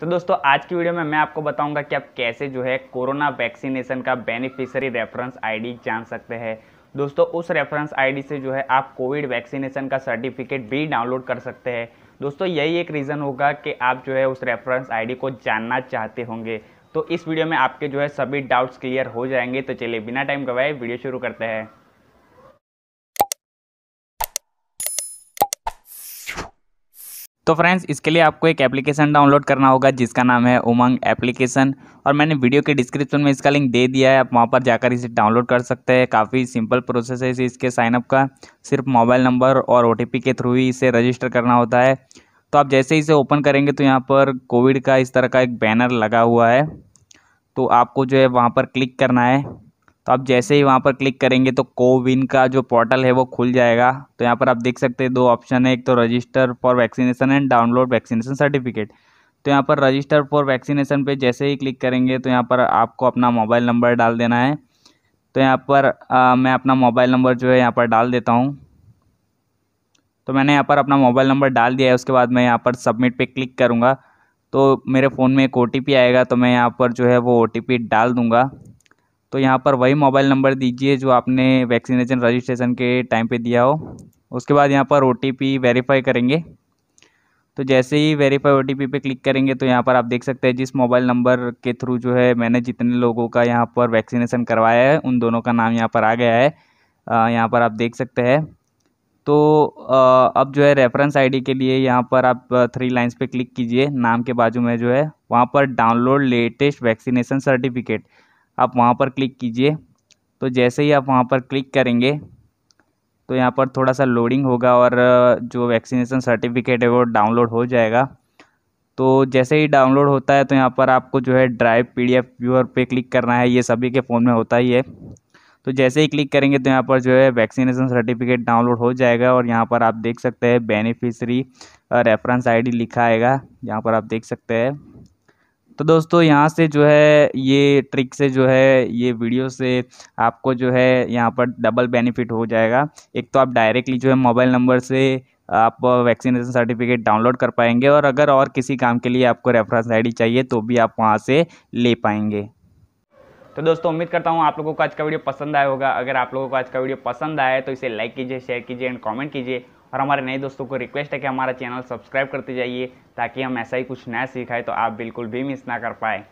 तो दोस्तों आज की वीडियो में मैं आपको बताऊंगा कि आप कैसे जो है कोरोना वैक्सीनेशन का बेनिफिशरी रेफरेंस आईडी जान सकते हैं दोस्तों उस रेफरेंस आईडी से जो है आप कोविड वैक्सीनेशन का सर्टिफिकेट भी डाउनलोड कर सकते हैं दोस्तों यही एक रीज़न होगा कि आप जो है उस रेफरेंस आई को जानना चाहते होंगे तो इस वीडियो में आपके जो है सभी डाउट्स क्लियर हो जाएंगे तो चलिए बिना टाइम गवाए वीडियो शुरू करते हैं तो फ्रेंड्स इसके लिए आपको एक एप्लीकेशन डाउनलोड करना होगा जिसका नाम है उमंग एप्लीकेशन और मैंने वीडियो के डिस्क्रिप्शन में इसका लिंक दे दिया है आप वहाँ पर जाकर इसे डाउनलोड कर सकते हैं काफ़ी सिंपल प्रोसेस है इसे इसके साइनअप का सिर्फ मोबाइल नंबर और ओ के थ्रू ही इसे रजिस्टर करना होता है तो आप जैसे ही इसे ओपन करेंगे तो यहाँ पर कोविड का इस तरह का एक बैनर लगा हुआ है तो आपको जो है वहाँ पर क्लिक करना है तो आप जैसे ही वहाँ पर क्लिक करेंगे तो कोविन का जो पोर्टल है वो खुल जाएगा तो यहाँ पर आप देख सकते हैं दो ऑप्शन है एक तो register for vaccination and download vaccination certificate तो यहाँ पर रजिस्टर फॉर वैक्सीनेशन पे जैसे ही क्लिक करेंगे तो यहाँ पर आपको अपना मोबाइल नंबर डाल देना है तो यहाँ पर आ, मैं अपना मोबाइल नंबर जो है यहाँ पर डाल देता हूँ तो मैंने यहाँ पर अपना मोबाइल नंबर डाल दिया है उसके बाद मैं यहाँ पर सबमिट पे क्लिक करूँगा तो मेरे फ़ोन में एक ओ आएगा तो मैं यहाँ पर जो है वो ओ डाल दूँगा तो यहाँ पर वही मोबाइल नंबर दीजिए जो आपने वैक्सीनेशन रजिस्ट्रेशन के टाइम पे दिया हो उसके बाद यहाँ पर ओ वेरीफाई करेंगे तो जैसे ही वेरीफाई ओ पे क्लिक करेंगे तो यहाँ पर आप देख सकते हैं जिस मोबाइल नंबर के थ्रू जो है मैंने जितने लोगों का यहाँ पर वैक्सीनेशन करवाया है उन दोनों का नाम यहाँ पर आ गया है यहाँ पर आप देख सकते हैं तो अब जो है रेफरेंस आईडी के लिए यहाँ पर आप थ्री लाइंस पे क्लिक कीजिए नाम के बाजू में जो है वहाँ पर डाउनलोड लेटेस्ट वैक्सीनेशन सर्टिफिकेट आप वहाँ पर क्लिक कीजिए तो जैसे ही आप वहाँ पर क्लिक करेंगे तो यहाँ पर थोड़ा सा लोडिंग होगा और जो वैक्सीनेशन सर्टिफिकेट है वो डाउनलोड हो जाएगा तो जैसे ही डाउनलोड होता है तो यहाँ पर आपको जो है ड्राइव पीडीएफ व्यूअर पे क्लिक करना है ये सभी के फ़ोन में होता ही है तो जैसे ही क्लिक करेंगे तो यहाँ पर जो है वैक्सीनेशन सर्टिफिकेट डाउनलोड हो जाएगा और यहाँ पर आप देख सकते हैं बेनिफिशरी रेफरेंस आईडी लिखा आएगा यहाँ पर आप देख सकते हैं तो दोस्तों यहाँ से जो है ये ट्रिक से जो है ये वीडियो से आपको जो है यहाँ पर डबल बेनिफिट हो जाएगा एक तो आप डायरेक्टली जो है मोबाइल नंबर से आप वैक्सीनेशन सर्टिफिकेट डाउनलोड कर पाएंगे और अगर और किसी काम के लिए आपको रेफरेंस आईडी चाहिए तो भी आप वहाँ से ले पाएंगे तो दोस्तों उम्मीद करता हूँ आप लोगों को आज का वीडियो पसंद आया होगा अगर आप लोगों को आज का वीडियो पसंद आया तो इसे लाइक कीजिए शेयर कीजिए एंड कमेंट कीजिए और हमारे नए दोस्तों को रिक्वेस्ट है कि हमारा चैनल सब्सक्राइब करते जाइए ताकि हम ऐसा ही कुछ नया सीखाएं तो आप बिल्कुल भी मिस ना कर पाए